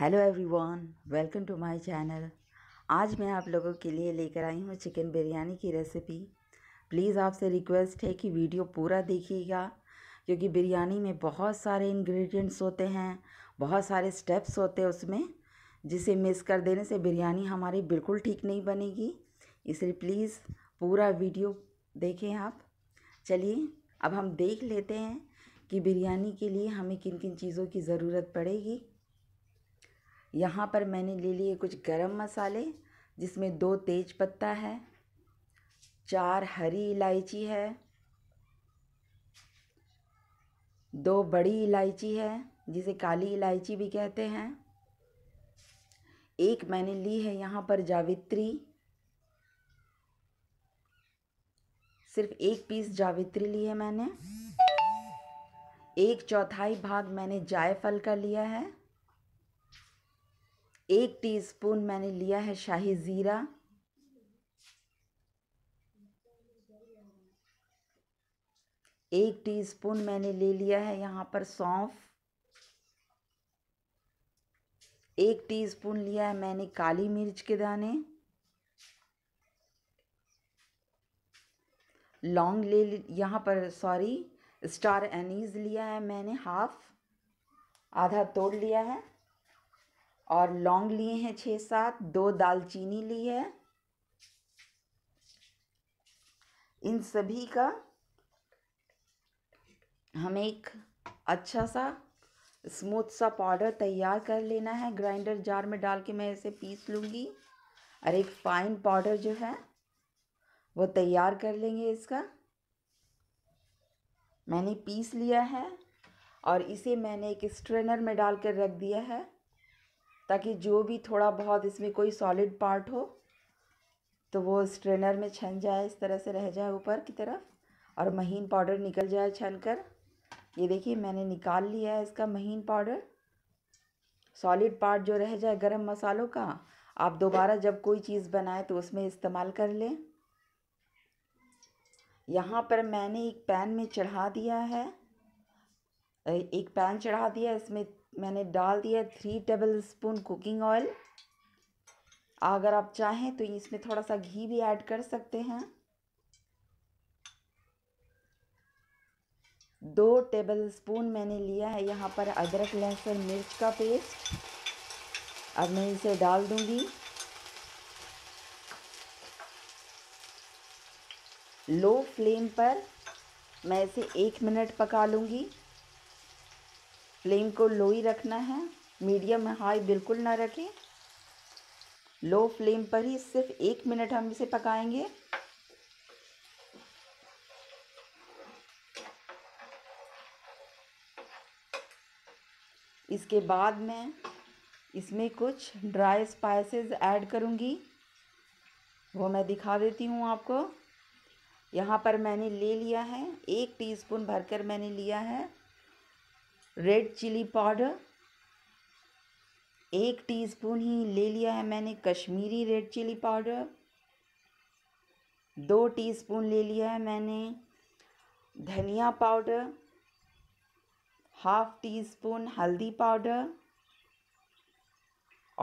hello everyone welcome to my channel आज मैं आप लोगों के लिए लेकर आई हूँ चिकन बिरयानी की रेसिपी प्लीज़ आपसे रिक्वेस्ट है कि वीडियो पूरा देखिएगा क्योंकि बिरयानी में बहुत सारे इंग्रेडिएंट्स होते हैं बहुत सारे स्टेप्स होते हैं उसमें जिसे मिस कर देने से बिरयानी हमारी बिल्कुल ठीक नहीं बनेगी इसलिए प्लीज़ पूरा वीडियो देखें आप चलिए अब हम देख लेते हैं कि बिरयानी के लिए हमें किन किन चीज़ों की ज़रूरत पड़ेगी यहाँ पर मैंने ले लिए कुछ गरम मसाले जिसमें दो तेज पत्ता है चार हरी इलायची है दो बड़ी इलायची है जिसे काली इलायची भी कहते हैं एक मैंने ली है यहाँ पर जावित्री सिर्फ एक पीस जावित्री ली है मैंने एक चौथाई भाग मैंने जायफल का लिया है एक टीस्पून मैंने लिया है शाही ज़ीरा एक टीस्पून मैंने ले लिया है यहाँ पर सौंफ एक टीस्पून लिया है मैंने काली मिर्च के दाने लौंग ले यहाँ पर सॉरी स्टार एनीज लिया है मैंने हाफ आधा तोड़ लिया है और लौंग लिए हैं छः सात दो दालचीनी ली है इन सभी का हमें एक अच्छा सा स्मूथ सा पाउडर तैयार कर लेना है ग्राइंडर जार में डाल के मैं इसे पीस लूँगी और एक फाइन पाउडर जो है वो तैयार कर लेंगे इसका मैंने पीस लिया है और इसे मैंने एक स्ट्रेनर में डाल कर रख दिया है ताकि जो भी थोड़ा बहुत इसमें कोई सॉलिड पार्ट हो तो वो स्ट्रेनर में छन जाए इस तरह से रह जाए ऊपर की तरफ और महीन पाउडर निकल जाए छन कर ये देखिए मैंने निकाल लिया है इसका महीन पाउडर सॉलिड पार्ट जो रह जाए गरम मसालों का आप दोबारा जब कोई चीज़ बनाए तो उसमें इस्तेमाल कर लें यहाँ पर मैंने एक पैन में चढ़ा दिया है एक पैन चढ़ा दिया इसमें मैंने डाल दिया three tablespoon cooking oil अगर आप चाहें तो इसमें थोड़ा सा घी भी ऐड कर सकते हैं दो टेबल स्पून मैंने लिया है यहाँ पर अदरक लहसुन मिर्च का पेस्ट अब मैं इसे डाल दूंगी लो फ्लेम पर मैं इसे एक मिनट पका लूँगी फ्लेम को लो ही रखना है मीडियम हाई बिल्कुल ना रखें लो फ्लेम पर ही सिर्फ एक मिनट हम इसे पकाएंगे इसके बाद मैं इसमें कुछ ड्राई स्पाइसेस ऐड करूँगी वो मैं दिखा देती हूँ आपको यहाँ पर मैंने ले लिया है एक टीस्पून भरकर मैंने लिया है रेड चिली पाउडर एक टीस्पून ही ले लिया है मैंने कश्मीरी रेड चिली पाउडर दो टीस्पून ले लिया है मैंने धनिया पाउडर हाफ टी स्पून हल्दी पाउडर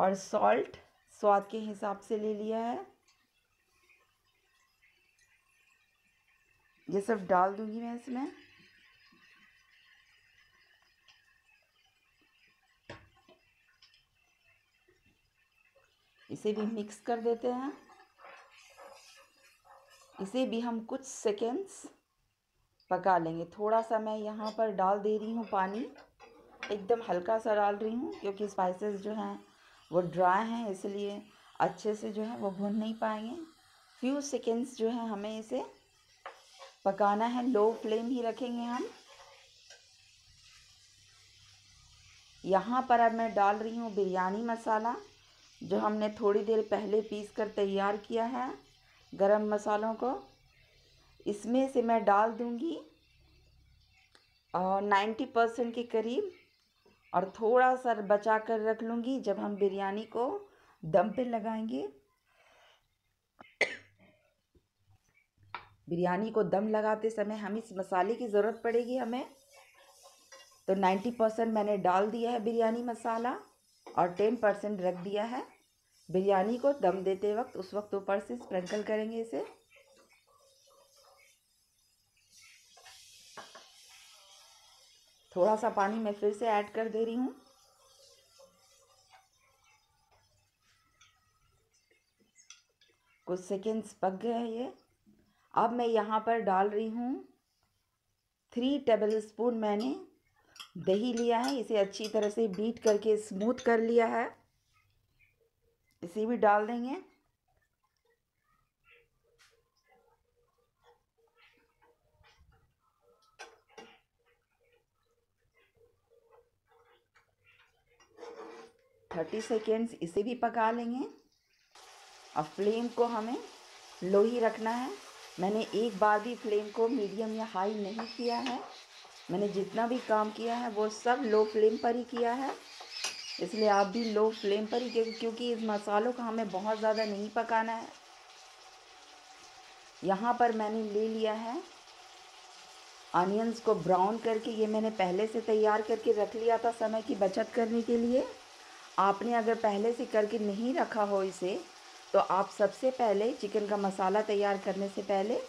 और सॉल्ट स्वाद के हिसाब से ले लिया है ये सब डाल दूंगी मैं इसमें इसे भी मिक्स कर देते हैं इसे भी हम कुछ सेकेंड्स पका लेंगे थोड़ा सा मैं यहाँ पर डाल दे रही हूँ पानी एकदम हल्का सा डाल रही हूँ क्योंकि स्पाइसेस जो हैं वो ड्राई हैं इसलिए अच्छे से जो है वो भून नहीं पाएंगे फ्यू सेकेंड्स जो है हमें इसे पकाना है लो फ्लेम ही रखेंगे हम यहाँ पर अब मैं डाल रही हूँ बिरयानी मसाला जो हमने थोड़ी देर पहले पीस कर तैयार किया है गरम मसालों को इसमें से मैं डाल दूँगी और नाइन्टी परसेंट के करीब और थोड़ा सा बचा कर रख लूँगी जब हम बिरयानी को दम पे लगाएंगे बिरयानी को दम लगाते समय हम इस मसाले की ज़रूरत पड़ेगी हमें तो नाइन्टी परसेंट मैंने डाल दिया है बिरयानी मसाला और टेन परसेंट रख दिया है बिरयानी को दम देते वक्त उस वक्त ऊपर से स्प्रिंकल करेंगे इसे थोड़ा सा पानी मैं फिर से ऐड कर दे रही हूँ कुछ सेकेंड्स पक गए हैं ये अब मैं यहाँ पर डाल रही हूँ थ्री टेबल स्पून मैंने दही लिया है इसे अच्छी तरह से बीट करके स्मूथ कर लिया है इसे भी डाल देंगे थर्टी सेकेंड्स इसे भी पका लेंगे और फ्लेम को हमें लो ही रखना है मैंने एक बार भी फ्लेम को मीडियम या हाई नहीं किया है मैंने जितना भी काम किया है वो सब लो फ्लेम पर ही किया है इसलिए आप भी लो फ्लेम पर ही क्योंकि इस मसालों का हमें बहुत ज़्यादा नहीं पकाना है यहाँ पर मैंने ले लिया है अनियंस को ब्राउन करके ये मैंने पहले से तैयार करके रख लिया था समय की बचत करने के लिए आपने अगर पहले से करके नहीं रखा हो इसे तो आप सबसे पहले चिकन का मसाला तैयार करने से पहले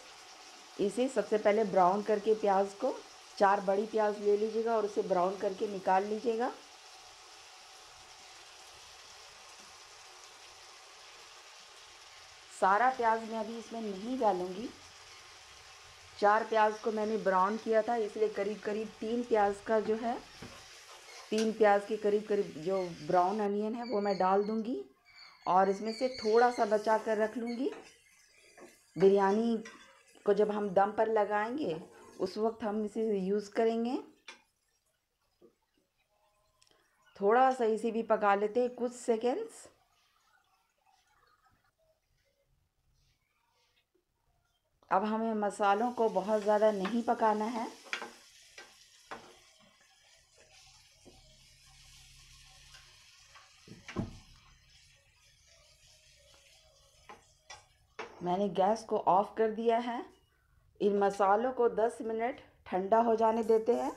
इसे सबसे पहले ब्राउन करके प्याज को चार बड़ी प्याज ले लीजिएगा और उसे ब्राउन करके निकाल लीजिएगा सारा प्याज मैं अभी इसमें नहीं डालूँगी चार प्याज को मैंने ब्राउन किया था इसलिए करीब करीब तीन प्याज का जो है तीन प्याज के करीब करीब जो ब्राउन अनियन है वो मैं डाल दूँगी और इसमें से थोड़ा सा बचा कर रख लूँगी बिरयानी को जब हम दम पर लगाएंगे उस वक्त हम इसे यूज़ करेंगे थोड़ा सा इसे भी पका लेते हैं कुछ सेकेंड्स अब हमें मसालों को बहुत ज़्यादा नहीं पकाना है मैंने गैस को ऑफ़ कर दिया है इन मसालों को 10 मिनट ठंडा हो जाने देते हैं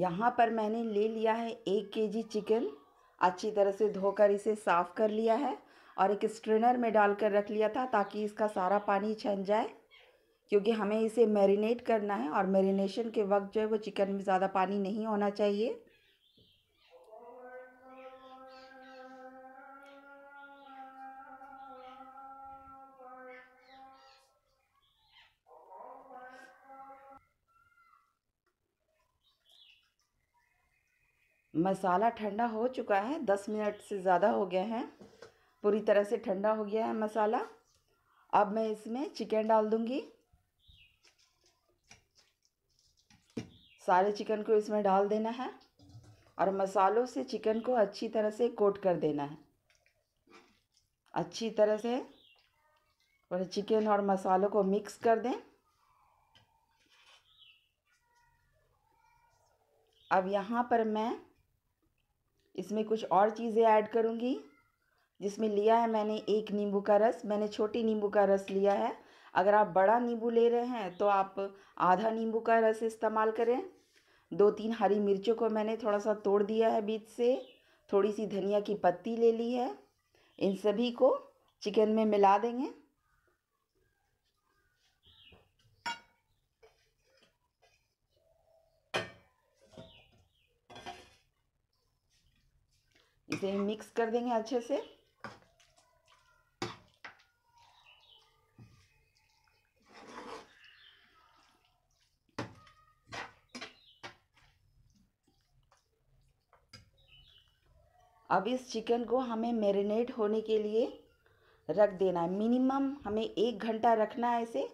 यहाँ पर मैंने ले लिया है एक केजी चिकन अच्छी तरह से धोकर इसे साफ़ कर लिया है और एक स्ट्रेनर में डाल कर रख लिया था ताकि इसका सारा पानी छन जाए क्योंकि हमें इसे मैरिनेट करना है और मैरिनेशन के वक्त जो है वो चिकन में ज़्यादा पानी नहीं होना चाहिए मसाला ठंडा हो चुका है दस मिनट से ज़्यादा हो गया है पूरी तरह से ठंडा हो गया है मसाला अब मैं इसमें चिकन डाल दूँगी सारे चिकन को इसमें डाल देना है और मसालों से चिकन को अच्छी तरह से कोट कर देना है अच्छी तरह से और चिकन और मसालों को मिक्स कर दें अब यहाँ पर मैं इसमें कुछ और चीज़ें ऐड करूँगी जिसमें लिया है मैंने एक नींबू का रस मैंने छोटी नींबू का रस लिया है अगर आप बड़ा नींबू ले रहे हैं तो आप आधा नींबू का रस इस्तेमाल करें दो तीन हरी मिर्चों को मैंने थोड़ा सा तोड़ दिया है बीच से थोड़ी सी धनिया की पत्ती ले ली है इन सभी को चिकन में मिला देंगे इसे मिक्स कर देंगे अच्छे से अब इस चिकन को हमें मैरिनेट होने के लिए रख देना है मिनिमम हमें एक घंटा रखना है इसे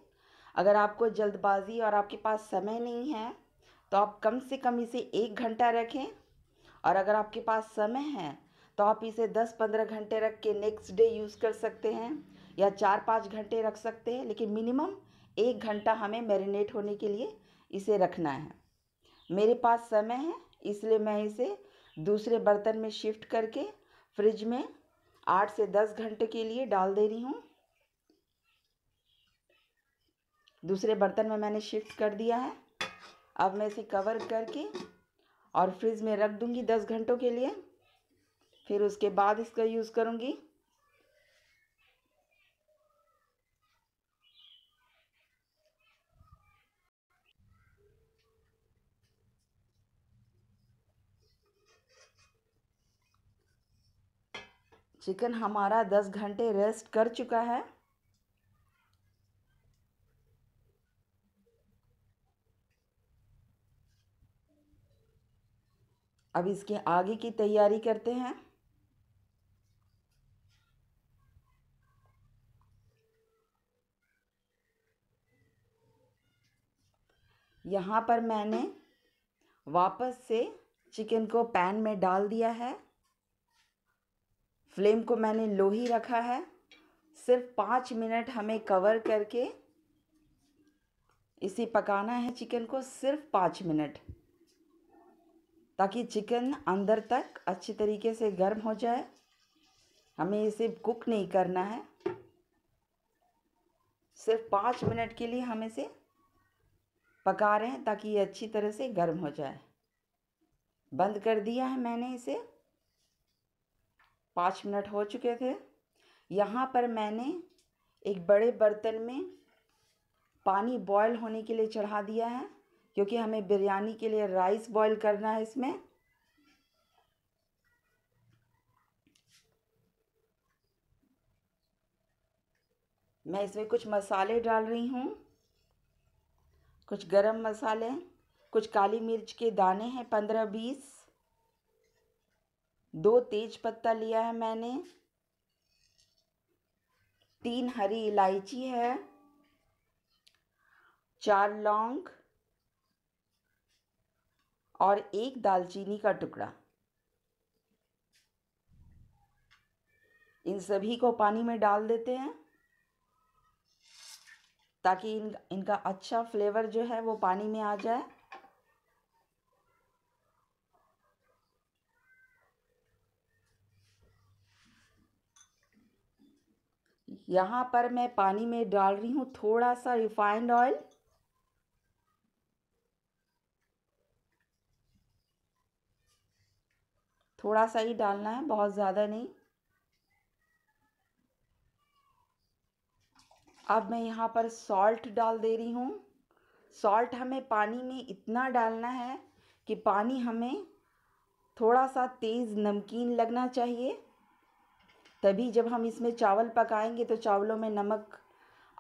अगर आपको जल्दबाजी और आपके पास समय नहीं है तो आप कम से कम इसे एक घंटा रखें और अगर आपके पास समय है तो आप इसे 10-15 घंटे रख के नेक्स्ट डे यूज़ कर सकते हैं या चार पाँच घंटे रख सकते हैं लेकिन मिनिमम एक घंटा हमें मैरिनेट होने के लिए इसे रखना है मेरे पास समय है इसलिए मैं इसे दूसरे बर्तन में शिफ्ट करके फ्रिज में आठ से दस घंटे के लिए डाल दे रही हूँ दूसरे बर्तन में मैंने शिफ्ट कर दिया है अब मैं इसे कवर करके और फ्रिज में रख दूँगी दस घंटों के लिए फिर उसके बाद इसका यूज़ करूँगी चिकन हमारा दस घंटे रेस्ट कर चुका है अब इसके आगे की तैयारी करते हैं यहाँ पर मैंने वापस से चिकन को पैन में डाल दिया है फ्लेम को मैंने लो ही रखा है सिर्फ पाँच मिनट हमें कवर करके इसे पकाना है चिकन को सिर्फ पाँच मिनट ताकि चिकन अंदर तक अच्छी तरीके से गर्म हो जाए हमें इसे कुक नहीं करना है सिर्फ पाँच मिनट के लिए हम इसे पका रहे हैं ताकि ये अच्छी तरह से गर्म हो जाए बंद कर दिया है मैंने इसे पाँच मिनट हो चुके थे यहाँ पर मैंने एक बड़े बर्तन में पानी बॉयल होने के लिए चढ़ा दिया है क्योंकि हमें बिरयानी के लिए राइस बॉयल करना है इसमें मैं इसमें कुछ मसाले डाल रही हूँ कुछ गरम मसाले कुछ काली मिर्च के दाने हैं पंद्रह बीस दो तेज पत्ता लिया है मैंने तीन हरी इलायची है चार लौंग और एक दालचीनी का टुकड़ा इन सभी को पानी में डाल देते हैं ताकि इन इनका अच्छा फ्लेवर जो है वो पानी में आ जाए यहाँ पर मैं पानी में डाल रही हूँ थोड़ा सा रिफाइंड ऑयल थोड़ा सा ही डालना है बहुत ज़्यादा नहीं अब मैं यहाँ पर सॉल्ट डाल दे रही हूँ सॉल्ट हमें पानी में इतना डालना है कि पानी हमें थोड़ा सा तेज़ नमकीन लगना चाहिए तभी जब हम इसमें चावल पकाएंगे तो चावलों में नमक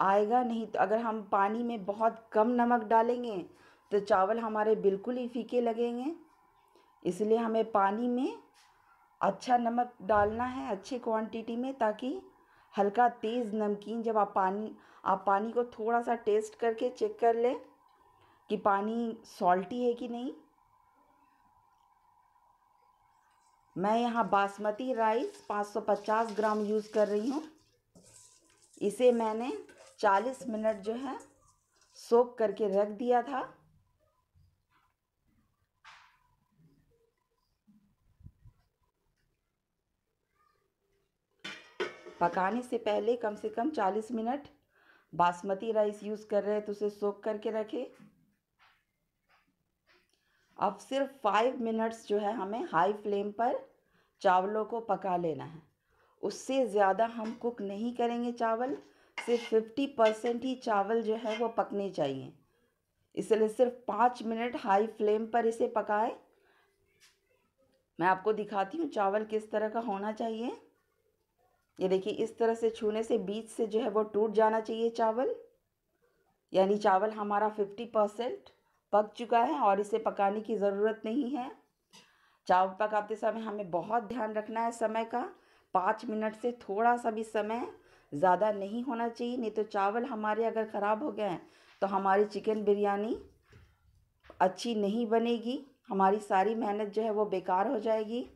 आएगा नहीं तो अगर हम पानी में बहुत कम नमक डालेंगे तो चावल हमारे बिल्कुल ही फीके लगेंगे इसलिए हमें पानी में अच्छा नमक डालना है अच्छे क्वांटिटी में ताकि हल्का तेज़ नमकीन जब आप पानी आप पानी को थोड़ा सा टेस्ट करके चेक कर लें कि पानी सॉल्टी है कि नहीं मैं यहाँ बासमती राइस 550 ग्राम यूज़ कर रही हूँ इसे मैंने 40 मिनट जो है सोक करके रख दिया था पकाने से पहले कम से कम 40 मिनट बासमती राइस यूज़ कर रहे हैं तो उसे सोख करके रखें अब सिर्फ फाइव मिनट्स जो है हमें हाई फ्लेम पर चावलों को पका लेना है उससे ज़्यादा हम कुक नहीं करेंगे चावल सिर्फ फिफ्टी परसेंट ही चावल जो है वो पकने चाहिए इसलिए सिर्फ पाँच मिनट हाई फ्लेम पर इसे पकाएं मैं आपको दिखाती हूँ चावल किस तरह का होना चाहिए ये देखिए इस तरह से छूने से बीच से जो है वो टूट जाना चाहिए चावल यानी चावल हमारा फिफ्टी परसेंट पक चुका है और इसे पकाने की ज़रूरत नहीं है चावल पकाते समय हमें बहुत ध्यान रखना है समय का पाँच मिनट से थोड़ा सा भी समय ज़्यादा नहीं होना चाहिए नहीं तो चावल हमारे अगर ख़राब हो गए हैं तो हमारी चिकन बिरयानी अच्छी नहीं बनेगी हमारी सारी मेहनत जो है वो बेकार हो जाएगी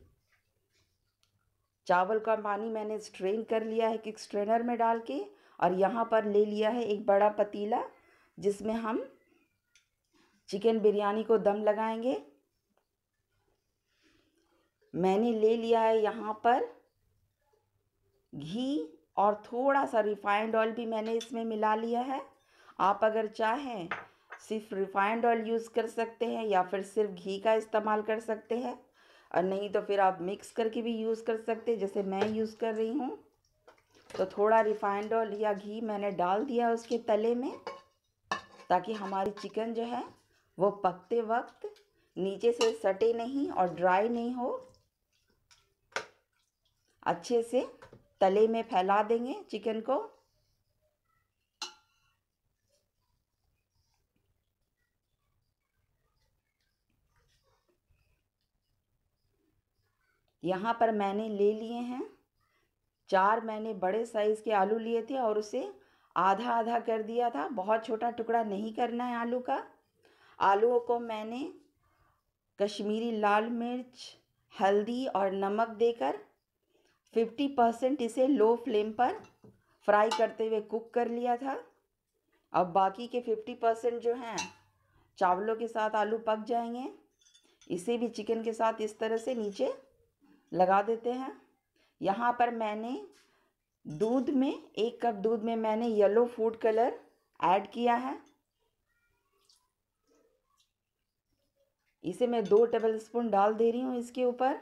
चावल का पानी मैंने स्ट्रेन कर लिया है किक स्ट्रेनर में डाल के और यहाँ पर ले लिया है एक बड़ा पतीला जिसमें हम चिकन बिरयानी को दम लगाएंगे मैंने ले लिया है यहाँ पर घी और थोड़ा सा रिफाइंड ऑयल भी मैंने इसमें मिला लिया है आप अगर चाहें सिर्फ रिफाइंड ऑयल यूज़ कर सकते हैं या फिर सिर्फ घी का इस्तेमाल कर सकते हैं और नहीं तो फिर आप मिक्स करके भी यूज़ कर सकते जैसे मैं यूज़ कर रही हूँ तो थोड़ा रिफाइंड ऑयल या घी मैंने डाल दिया उसके तले में ताकि हमारी चिकन जो है वो पकते वक्त नीचे से सटे नहीं और ड्राई नहीं हो अच्छे से तले में फैला देंगे चिकन को यहाँ पर मैंने ले लिए हैं चार मैंने बड़े साइज़ के आलू लिए थे और उसे आधा आधा कर दिया था बहुत छोटा टुकड़ा नहीं करना है आलू का आलूओं को मैंने कश्मीरी लाल मिर्च हल्दी और नमक देकर 50 परसेंट इसे लो फ्लेम पर फ्राई करते हुए कुक कर लिया था अब बाकी के 50 परसेंट जो हैं चावलों के साथ आलू पक जाएंगे इसे भी चिकन के साथ इस तरह से नीचे लगा देते हैं यहाँ पर मैंने दूध में एक कप दूध में मैंने येलो फूड कलर ऐड किया है इसे मैं दो टेबल स्पून डाल दे रही हूँ इसके ऊपर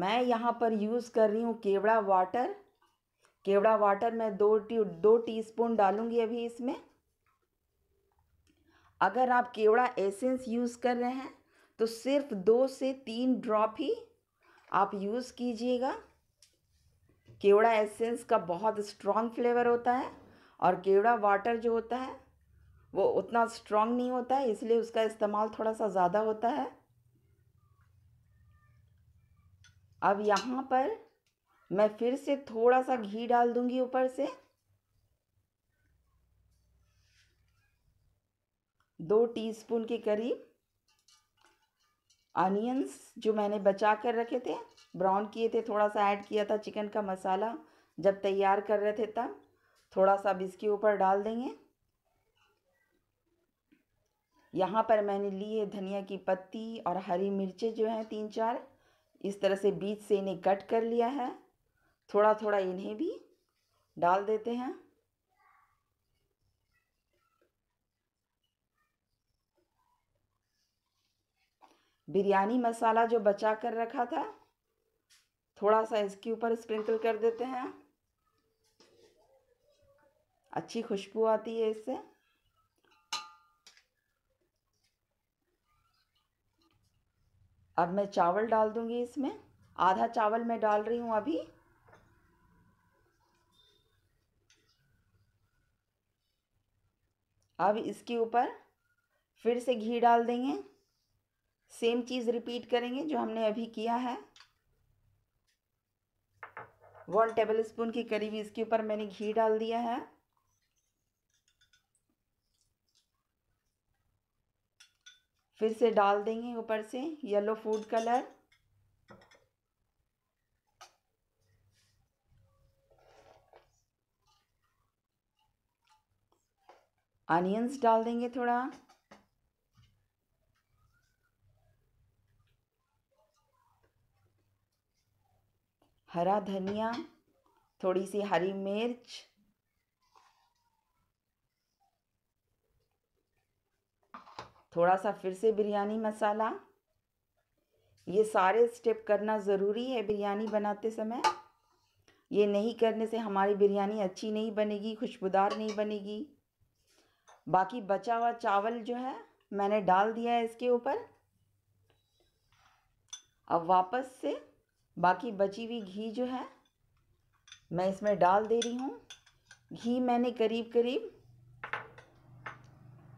मैं यहाँ पर यूज़ कर रही हूँ केवड़ा वाटर केवड़ा वाटर मैं दो टी दो टीस्पून डालूँगी अभी इसमें अगर आप केवड़ा एसेंस यूज़ कर रहे हैं तो सिर्फ दो से तीन ड्रॉप ही आप यूज़ कीजिएगा केवड़ा एसेंस का बहुत स्ट्रॉन्ग फ्लेवर होता है और केवड़ा वाटर जो होता है वो उतना स्ट्रांग नहीं होता है इसलिए उसका इस्तेमाल थोड़ा सा ज़्यादा होता है अब यहाँ पर मैं फिर से थोड़ा सा घी डाल दूँगी ऊपर से दो टीस्पून के करीब अनियंस जो मैंने बचा कर रखे थे ब्राउन किए थे थोड़ा सा ऐड किया था चिकन का मसाला जब तैयार कर रहे थे तब थोड़ा सा अब इसके ऊपर डाल देंगे यहाँ पर मैंने ली है धनिया की पत्ती और हरी मिर्चें जो हैं तीन चार इस तरह से बीच से इन्हें कट कर लिया है थोड़ा थोड़ा इन्हें भी डाल देते हैं बिरयानी मसाला जो बचा कर रखा था थोड़ा सा इसके ऊपर स्प्रिंकल कर देते हैं अच्छी खुशबू आती है इससे अब मैं चावल डाल दूंगी इसमें आधा चावल मैं डाल रही हूं अभी अब इसके ऊपर फिर से घी डाल देंगे सेम चीज़ रिपीट करेंगे जो हमने अभी किया है वन टेबल स्पून के करीब इसके ऊपर मैंने घी डाल दिया है फिर से डाल देंगे ऊपर से येलो फूड कलर अनियंस डाल देंगे थोड़ा हरा धनिया थोड़ी सी हरी मिर्च थोड़ा सा फिर से बिरयानी मसाला ये सारे स्टेप करना ज़रूरी है बिरयानी बनाते समय ये नहीं करने से हमारी बिरयानी अच्छी नहीं बनेगी खुशबूदार नहीं बनेगी बाकी बचा हुआ चावल जो है मैंने डाल दिया है इसके ऊपर अब वापस से बाकी बची हुई घी जो है मैं इसमें डाल दे रही हूँ घी मैंने करीब करीब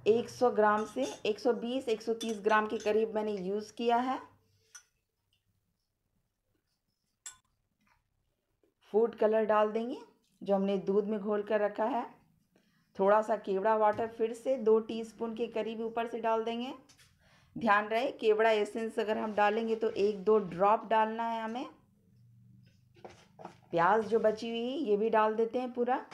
100 ग्राम से 120 130 ग्राम के करीब मैंने यूज़ किया है फूड कलर डाल देंगे जो हमने दूध में घोल कर रखा है थोड़ा सा केवड़ा वाटर फिर से दो टीस्पून के करीब ऊपर से डाल देंगे ध्यान रहे केवड़ा एसेंस अगर हम डालेंगे तो एक दो ड्रॉप डालना है हमें प्याज जो बची हुई ये भी डाल देते हैं पूरा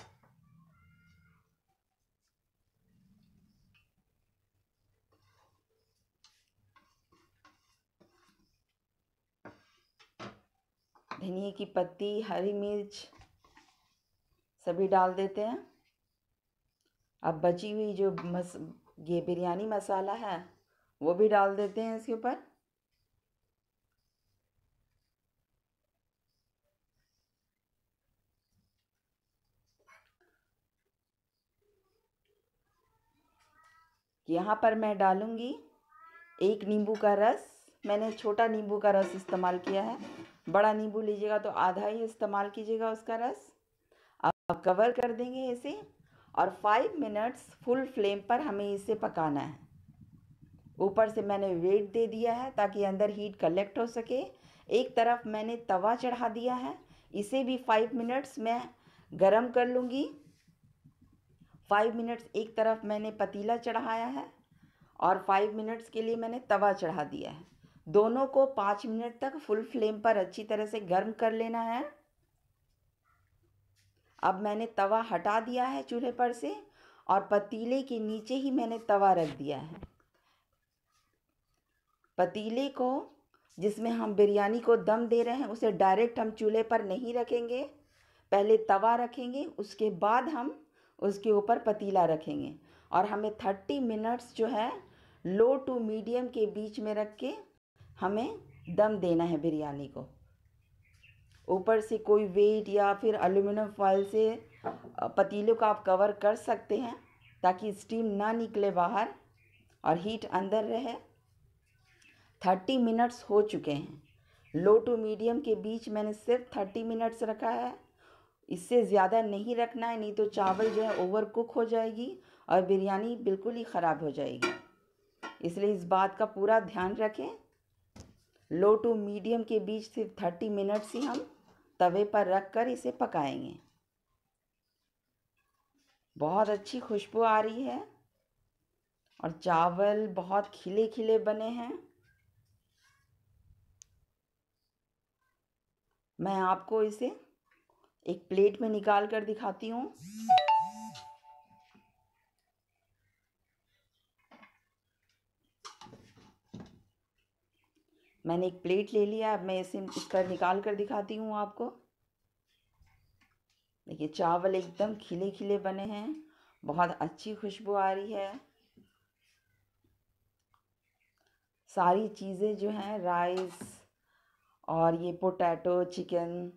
धनिया की पत्ती हरी मिर्च सभी डाल देते हैं अब बची हुई जो मस ये बिरयानी मसाला है वो भी डाल देते हैं इसके ऊपर यहाँ पर मैं डालूँगी एक नींबू का रस मैंने छोटा नींबू का रस इस्तेमाल किया है बड़ा नींबू लीजिएगा तो आधा ही इस्तेमाल कीजिएगा उसका रस अब कवर कर देंगे इसे और फाइव मिनट्स फुल फ्लेम पर हमें इसे पकाना है ऊपर से मैंने वेट दे दिया है ताकि अंदर हीट कलेक्ट हो सके एक तरफ मैंने तवा चढ़ा दिया है इसे भी फाइव मिनट्स मैं गरम कर लूँगी फाइव मिनट्स एक तरफ मैंने पतीला चढ़ाया है और फाइव मिनट्स के लिए मैंने तवा चढ़ा दिया है दोनों को पाँच मिनट तक फुल फ्लेम पर अच्छी तरह से गर्म कर लेना है अब मैंने तवा हटा दिया है चूल्हे पर से और पतीले के नीचे ही मैंने तवा रख दिया है पतीले को जिसमें हम बिरयानी को दम दे रहे हैं उसे डायरेक्ट हम चूल्हे पर नहीं रखेंगे पहले तवा रखेंगे उसके बाद हम उसके ऊपर पतीला रखेंगे और हमें थर्टी मिनट्स जो है लो टू मीडियम के बीच में रख के हमें दम देना है बिरयानी को ऊपर से कोई वेट या फिर एल्यूमिनियम फॉल से पतीले को आप कवर कर सकते हैं ताकि स्टीम ना निकले बाहर और हीट अंदर रहे थर्टी मिनट्स हो चुके हैं लो टू मीडियम के बीच मैंने सिर्फ थर्टी मिनट्स रखा है इससे ज़्यादा नहीं रखना है नहीं तो चावल जो है ओवर कुक हो जाएगी और बिरयानी बिल्कुल ही ख़राब हो जाएगी इसलिए इस बात का पूरा ध्यान रखें लो टू मीडियम के बीच सिर्फ थर्टी मिनट्स ही हम तवे पर रख कर इसे पकाएंगे बहुत अच्छी खुशबू आ रही है और चावल बहुत खिले खिले बने हैं मैं आपको इसे एक प्लेट में निकाल कर दिखाती हूँ मैंने एक प्लेट ले लिया अब मैं इसे इसका निकाल कर दिखाती हूँ आपको देखिए चावल एकदम खिले खिले बने हैं बहुत अच्छी खुशबू आ रही है सारी चीज़ें जो हैं राइस और ये पोटैटो चिकन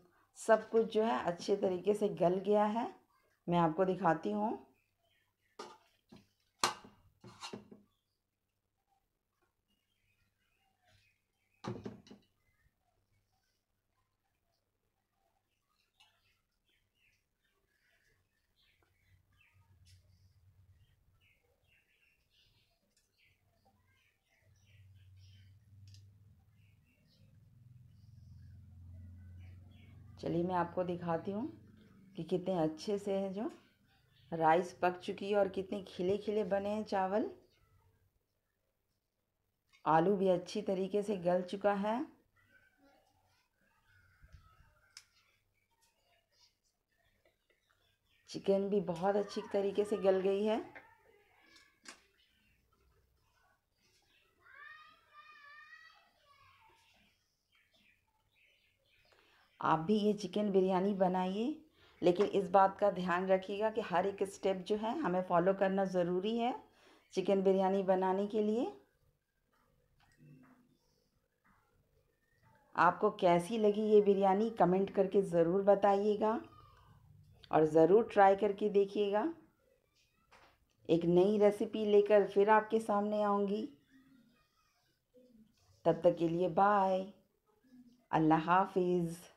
सब कुछ जो है अच्छे तरीके से गल गया है मैं आपको दिखाती हूँ चलिए मैं आपको दिखाती हूँ कि कितने अच्छे से हैं जो राइस पक चुकी है और कितने खिले खिले बने हैं चावल आलू भी अच्छी तरीके से गल चुका है चिकन भी बहुत अच्छी तरीके से गल गई है आप भी ये चिकन बिरयानी बनाइए लेकिन इस बात का ध्यान रखिएगा कि हर एक स्टेप जो है हमें फॉलो करना ज़रूरी है चिकन बिरयानी बनाने के लिए आपको कैसी लगी ये बिरयानी कमेंट करके ज़रूर बताइएगा और ज़रूर ट्राई करके देखिएगा एक नई रेसिपी लेकर फिर आपके सामने आऊँगी तब तक के लिए बाय अल्लाह हाफिज़